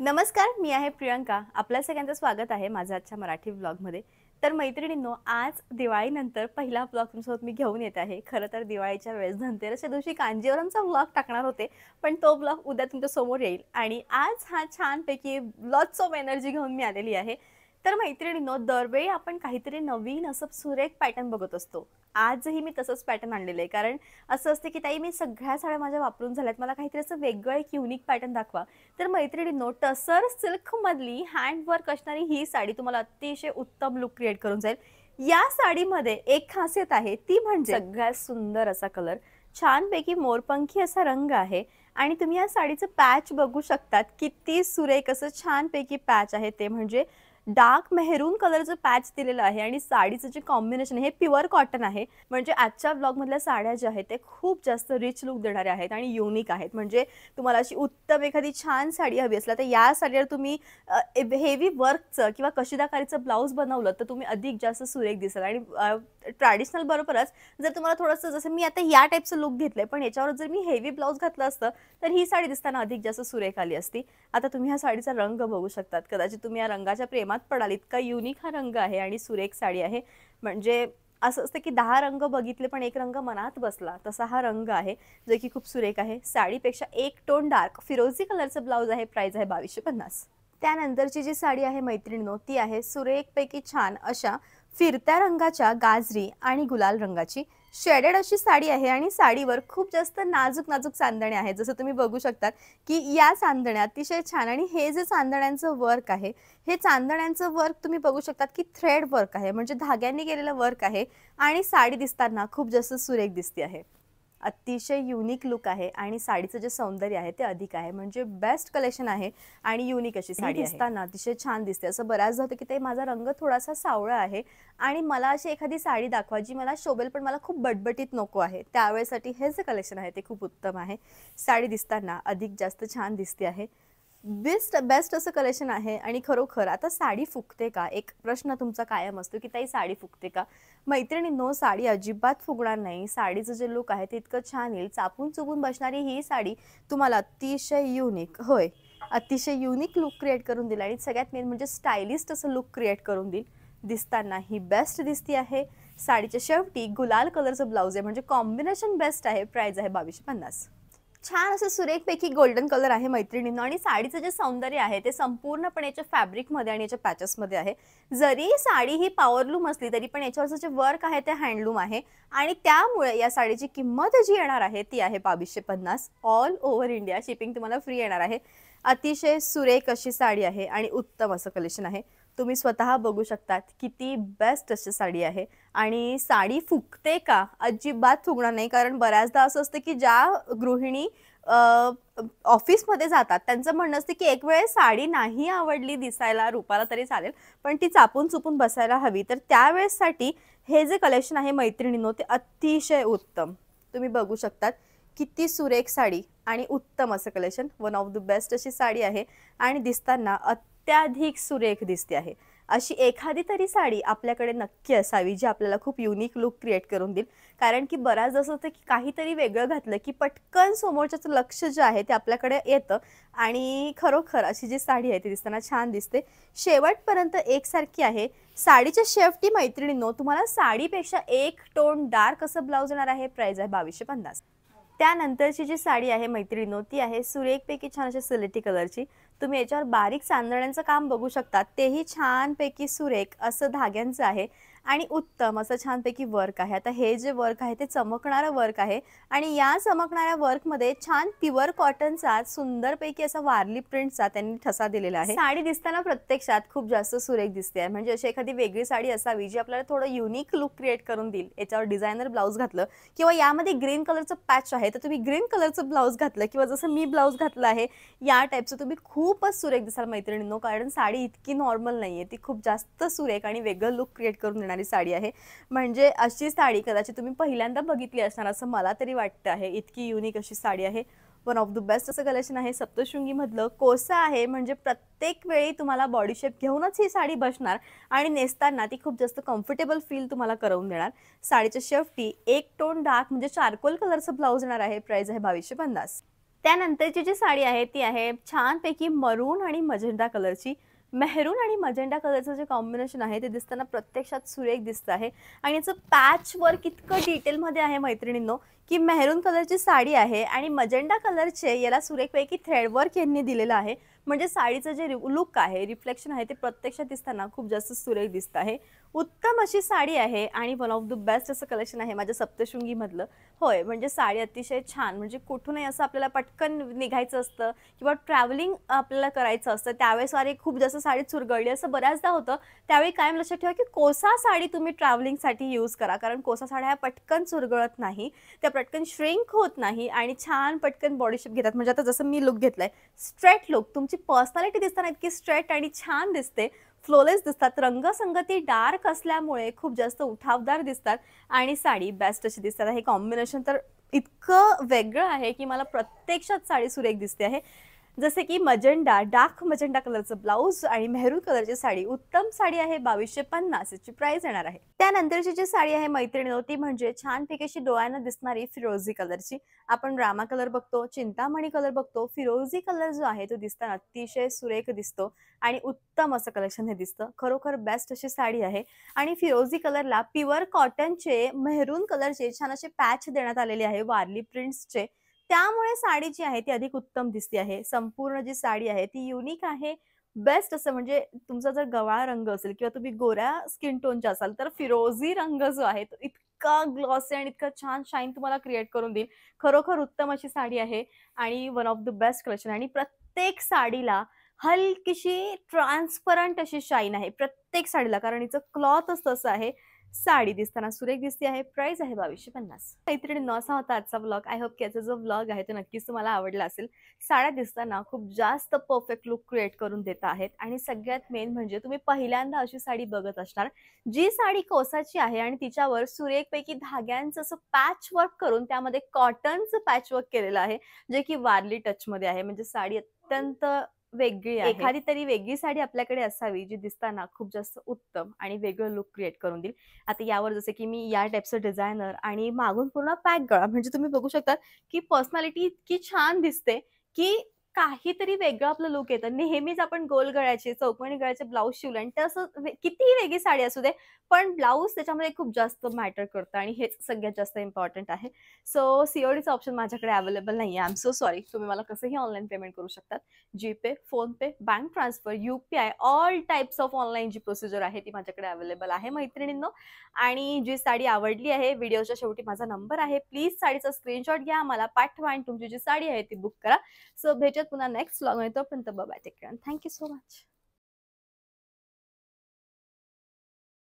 नमस्कार मी आहे प्रियंका आपल्या सगळ्यांचं स्वागत आहे माझ्या आजच्या मराठी ब्लॉगमध्ये तर मैत्रिणींनो आज दिवाळीनंतर पहिला ब्लॉग तुमच्यासोबत मी घेऊन येत आहे खरं तर दिवाळीच्या वेळेस धनतेरसच्या दिवशी कांजीवरमचा ब्लॉग टाकणार होते पण तो ब्लॉग उद्या तुमच्यासमोर येईल आणि आज हा छानपैकी लॉट्स ऑफ एनर्जी घेऊन मी आलेली आहे तर मैत्रिणीनो दरवेळी आपण काहीतरी नवीन असं सुरेख पॅटर्न बघत असतो आजही मी तसंच पॅटर्न आणलेलं आहे कारण असं असते की ताई मी सगळ्या साड्या माझ्या वापरून झाल्यात मला काहीतरी असं वेगळं एक युनिक पॅटर्न दाखवा तर मैत्रिणीनो टसर सिल्कमधली हँडवर्क असणारी ही साडी तुम्हाला अतिशय उत्तम लुक क्रिएट करून जाईल या साडीमध्ये एक खासियत आहे ती म्हणजे सगळ्यात सुंदर असा कलर छानपैकी मोरपंखी असा रंग आहे आणि तुम्ही या साडीचं पॅच बघू शकतात किती सुरेख असं छानपैकी पॅच आहे ते म्हणजे डार्क मेहरून कलरचं पॅच दिलेलं आहे आणि साडीचं जे कॉम्बिनेशन आहे हे प्युअर कॉटन आहे म्हणजे आजच्या ब्लॉगमधल्या साड्या ज्या आहेत ते खूप जास्त रिच लुक देणाऱ्या आहेत आणि युनिक आहेत म्हणजे तुम्हाला अशी उत्तम एखादी छान साडी हवी असला तर या साडीवर तुम्ही हेवी वर्कचं किंवा कशिदाकारीचं ब्लाऊज बनवलं तर तुम्ही अधिक जास्त सुरेख दिसाल आणि ट्रॅडिशनल बरोबरच जर तुम्हाला थोडंसं जसं मी आता या टाईपचं लुक घेतलंय पण याच्यावर जर मी हेवी ब्लाऊज घातलं असतं तर ही साडी दिसताना अधिक जास्त सुरेख आली असती आता तुम्ही ह्या साडीचा रंग बघू शकतात कदाचित तुम्ही या रंगाच्या प्रेमात पडाल इतका युनिक हा रंग आहे आणि सुरेख साडी आहे म्हणजे असं असतं की दहा रंग बघितले पण एक रंग मनात बसला तसा हा रंग आहे जो की खूप सुरेख आहे साडीपेक्षा एक टोन डार्क फिरोजी कलरचं ब्लाऊज आहे प्राइस आहे बावीसशे पन्नास त्यानंतरची जी साडी आहे मैत्रिणीनो ती आहे सुरेखपैकी छान अशा फिरत्या रंगाच्या गाजरी आणि गुलाल रंगाची शेडेड अशी साडी आहे आणि साडीवर खूप जास्त नाजूक नाजूक चांदण्या आहेत जसं तुम्ही बघू शकतात की या चांदण्या अतिशय छान आणि हे जे चांदण्यांचं वर्क आहे हे चांदण्यांचं वर्क तुम्ही बघू शकतात की थ्रेड वर्क आहे म्हणजे धाग्यांनी केलेलं वर्क आहे आणि साडी दिसताना खूप जास्त सुरेख दिसते आहे अतिशय युनिक लुक आहे आणि साडीचं जे सौंदर्य आहे ते अधिक आहे म्हणजे बेस्ट कलेक्शन आहे आणि युनिक अशी साडी दिसताना अतिशय छान दिसते असं बऱ्याचदा होतं की ते माझा रंग थोडासा सावळा आहे आणि मला अशी एखादी साडी दाखवा जी मला शोभेल पण मला खूप बटबटीत नको आहे त्यावेळेसाठी हे जे कलेक्शन आहे ते खूप उत्तम आहे साडी दिसताना अधिक जास्त छान दिसते आहे बेस्ट बेस्ट असं कलेक्शन आहे आणि खरोखर आता साडी फुकते का एक प्रश्न तुमचा कायम असतो की ताई साडी फुकते का मैत्रिणी नो साडी अजिबात फुगणार नाही साडीचं जे लुक आहे ते इतकं छान येईल चापून चुपून बसणारी ही साडी तुम्हाला अतिशय युनिक होय अतिशय युनिक लुक क्रिएट करून दिला आणि सगळ्यात मेन म्हणजे स्टायलिस्ट असं लुक क्रिएट करून देईल दिसताना ही बेस्ट दिसती आहे साडीच्या शेवटी गुलाल कलरचं ब्लाऊज आहे म्हणजे कॉम्बिनेशन बेस्ट आहे प्राईज आहे बावीसशे पन्नास छान असं सुरेखपैकी गोल्डन कलर आहे मैत्रिणींना आणि साडीचं जे सौंदर्य आहे ते संपूर्णपणे याच्या फॅब्रिकमध्ये आणि याच्या पॅचेसमध्ये आहे जरी साडी ही पॉवरलूम असली तरी पण याच्यावरचं जे वर्क आहे ते हँडलूम आहे आणि त्यामुळे या साडीची किंमत जी येणार आहे ती आहे बावीसशे पन्नास ऑल ओव्हर इंडिया शिपिंग तुम्हाला फ्री येणार आहे अतिशय सुरेख अशी साडी आहे आणि उत्तम असं कलेक्शन आहे तुम्ही स्वतः बघू शकतात किती बेस्ट अशी साडी आहे आणि साडी फुकते का अजिबात फुगणार नाही कारण बऱ्याचदा असं असतं की ज्या गृहिणी ऑफिसमध्ये जातात त्यांचं म्हणणं असतं की एक वेळेस साडी नाही आवडली दिसायला रुपाला तरी चालेल पण ती चापून चुपून बसायला हवी तर त्यावेळेसाठी हे जे कलेक्शन आहे मैत्रिणींनो ते अतिशय उत्तम तुम्ही बघू शकतात किती सुरेख साडी आणि उत्तम असं collection one of the best अशी साडी आहे आणि दिसताना अत्याधिक सुरेख दिसते आहे अशी एखादी तरी साडी आपल्याकडे नक्की असावी जी आपल्याला खूप युनिक लुक क्रिएट करून देईल कारण की बराच जसं होतं की काहीतरी वेगळं घातलं की पटकन समोरच्याचं लक्ष जे आहे ते आपल्याकडे येतं आणि खरोखर अशी जी साडी आहे ती दिसताना छान दिसते शेवटपर्यंत एकसारखी आहे साडीच्या शेवटी मैत्रिणींनो तुम्हाला साडीपेक्षा एक टोन डार्क असं ब्लाऊज येणार आहे प्राईज आहे बावीसशे पन्नास त्यानंतरची जी साडी आहे मैत्रिणी ती आहे सुरेखपैकी छान अशी सिलेटी कलरची तुम्ही याच्यावर बारीक चांदण्याचं काम बघू शकता तेही छान छानपैकी सुरेख असं धाग्यांचं आहे आणि उत्तम असं छानपैकी वर्क आहे आता हे जे वर्क आहे ते चमकणारं वर्क आहे आणि या चमकणाऱ्या वर्कमध्ये छान प्युअर कॉटनचा सुंदरपैकी असा वारली प्रिंटचा त्यांनी ठसा दिलेला आहे साडी दिसताना प्रत्यक्षात खूप जास्त सुरेख दिसते म्हणजे अशी एखादी वेगळी साडी असावी जी आपल्याला थोडं युनिक लुक क्रिएट करून देईल याच्यावर डिझायनर ब्लाऊज घातलं किंवा यामध्ये ग्रीन कलरचं पॅच आहे तर तुम्ही ग्रीन कलरचं ब्लाऊज घातलं किंवा जसं मी ब्लाऊज घातलं आहे या टाईपचं तुम्ही खूपच सुरेख दिसाल मैत्रिणींनो कारण साडी इतकी नॉर्मल नाही ती खूप जास्त सुरेख आणि वेगळं लुक क्रिएट करून देणार असणारी साडी आहे म्हणजे अशी साडी कदाचित तुम्ही पहिल्यांदा बघितली असणार असं मला तरी वाटतं आहे इतकी युनिक अशी साडी आहे वन ऑफ द बेस्ट असं कलेक्शन आहे सप्तशृंगीमधलं कोसा आहे म्हणजे प्रत्येक वेळी तुम्हाला बॉडी शेप घेऊनच ही साडी बसणार आणि नेसताना ती खूप जास्त कम्फर्टेबल फील तुम्हाला करून देणार साडीच्या शेफ्टी एक टोन डार्क म्हणजे चारकोल कलरचं ब्लाऊज येणार आहे प्राइस आहे बावीसशे पन्नास त्यानंतरची जी साडी आहे ती आहे छानपैकी मरून आणि मजेंदा कलरची मेहरून आणि मजेंडा कलरचं जे कॉम्बिनेशन आहे ते दिसताना प्रत्यक्षात सुरेख दिसत आहे आणि याचं पॅच वर्क इतकं डिटेलमध्ये आहे मैत्रिणींनो की मेहरून कलरची साडी आहे आणि मजेंडा कलरचे याला सुरेखपैकी वर्क यांनी दिलेलं आहे म्हणजे साडीचं जे लुक आहे रिफ्लेक्शन आहे ते प्रत्यक्षात दिसताना खूप जास्त सुरेख दिसत आहे उत्तम अशी साडी आहे आणि वन ऑफ द बेस्ट असं कलेक्शन आहे माझ्या सप्तशृंगीमधलं होय म्हणजे साडी अतिशय छान म्हणजे कुठूनही असं आपल्याला पटकन निघायचं असतं किंवा ट्रॅव्हलिंग आपल्याला करायचं असतं त्यावेळेस वारे खूप जास्त साडी चुरगळली असं बऱ्याचदा होतं त्यावेळी कायम लक्षात ठेवा की कोसा साडी तुम्ही ट्रॅव्हलिंगसाठी यूज करा कारण कोसा साड्या ह्या पटकन चुरगळत नाही त्या पटकन श्रिंक होत नाही आणि छान पटकन बॉडीशेप घेतात म्हणजे आता जसं मी लुक घेतलाय स्ट्रेट लुक तुमची पर्सनॅलिटी दिसताना इतकी स्ट्रेट आणि छान दिसते फ्लोलेस दिसतात रंगसंगती डार्क असल्यामुळे खूप जास्त उठावदार दिसतात आणि साडी बेस्ट अशी दिसतात हे कॉम्बिनेशन तर इतकं वेगळं आहे की मला प्रत्यक्षात साडी सुरेख दिसते आहे जसे की मजंडा डार्क मजंडा कलरचं ब्लाऊज आणि मेहरून कलरची साडी उत्तम साडी आहे बावीसशे पन्नास याची प्राइस येणार आहे त्यानंतरची जी साडी आहे मैत्रिणी होती म्हणजे छान पिकेशी डोळ्यांना दिसणारी फिरोजी कलरची आपण रामा कलर बघतो चिंतामणी कलर बघतो फिरोजी कलर जो आहे तो दिसताना अतिशय सुरेख दिसतो आणि उत्तम असं कलेक्शन हे दिसतं खरोखर बेस्ट अशी साडी आहे आणि फिरोजी कलरला प्युअर कॉटनचे मेहरून कलरचे छान असे पॅच देण्यात आलेले आहे वारली प्रिंट्सचे त्यामुळे साडी जी आहे ती अधिक उत्तम दिसते आहे संपूर्ण जी साडी आहे ती युनिक आहे बेस्ट असं म्हणजे तुमचा जर गवाळ रंग असेल किंवा तुम्ही गोऱ्या स्किन टोनच्या असाल तर फिरोजी रंग जो आहे तो इतका ग्लॉसी आणि इतका छान शाईन तुम्हाला क्रिएट करून देईल खरोखर उत्तम अशी साडी आहे आणि one of the best collection आणि प्रत्येक साडीला हलकीशी ट्रान्सपरंट अशी शाईन आहे प्रत्येक साडीला कारण हिचं क्लॉथच तसं आहे साडी दिसताना सुरेख दिसते आहे प्राइस आहे बावीसशे पन्नास मैत्रिणी न असा होता आजचा ब्लॉग आय होप की याचा जो ब्लॉग आहे तो नक्कीच तुम्हाला आवडला असेल साड्या दिसताना खूप जास्त परफेक्ट लुक क्रिएट करून देत आहेत आणि सगळ्यात मेन म्हणजे तुम्ही पहिल्यांदा अशी साडी बघत असणार जी साडी कोसाची आहे आणि तिच्यावर सुरेखपैकी धाग्यांचं असं पॅच वर्क करून त्यामध्ये कॉटनचं पॅच वर्क केलेलं आहे जे की वारली टचमध्ये आहे म्हणजे साडी अत्यंत वेगळी एखादी तरी वेगळी साडी आपल्याकडे असावी जी दिसताना खूप जास्त उत्तम आणि वेगळं लुक क्रिएट करून देईल आता यावर जसं की मी या टाईपचं डिझायनर आणि मागून पूर्ण पॅक गळा म्हणजे तुम्ही बघू शकता की पर्सनॅलिटी इतकी छान दिसते की काहीतरी वेगळं आपलं लुक येतं नेहमीच आपण गोल गळ्याचे चौकणी गळ्याचे ब्लाऊज शिवले आणि ते असं कितीही वेगळी साडी असू दे पण ब्लाऊज त्याच्यामध्ये खूप जास्त मॅटर करतं आणि हेच सगळ्यात जास्त इम्पॉर्टंट आहे सो सीओडीचं ऑप्शन माझ्याकडे अवेलेबल नाही आहे आय एम सो सॉरी तुम्ही मला कसंही ऑनलाईन पेमेंट करू शकतात GPay PhonePe bank transfer UPI all types of online जी प्रोसिजर आहे ती माझ्याकडे अवेलेबल आहे मैत्रिणींनो आणि जी साडी आवडली आहे व्हिडिओच्या शेवटी माझा नंबर आहे प्लीज साडीचा स्क्रीनशॉट घ्या मला पाठवा आणि तुमची जी साडी आहे ती बुक करा सो भेटत po na next vlog na ito. Punta babatik yun. Kan. Thank you so much.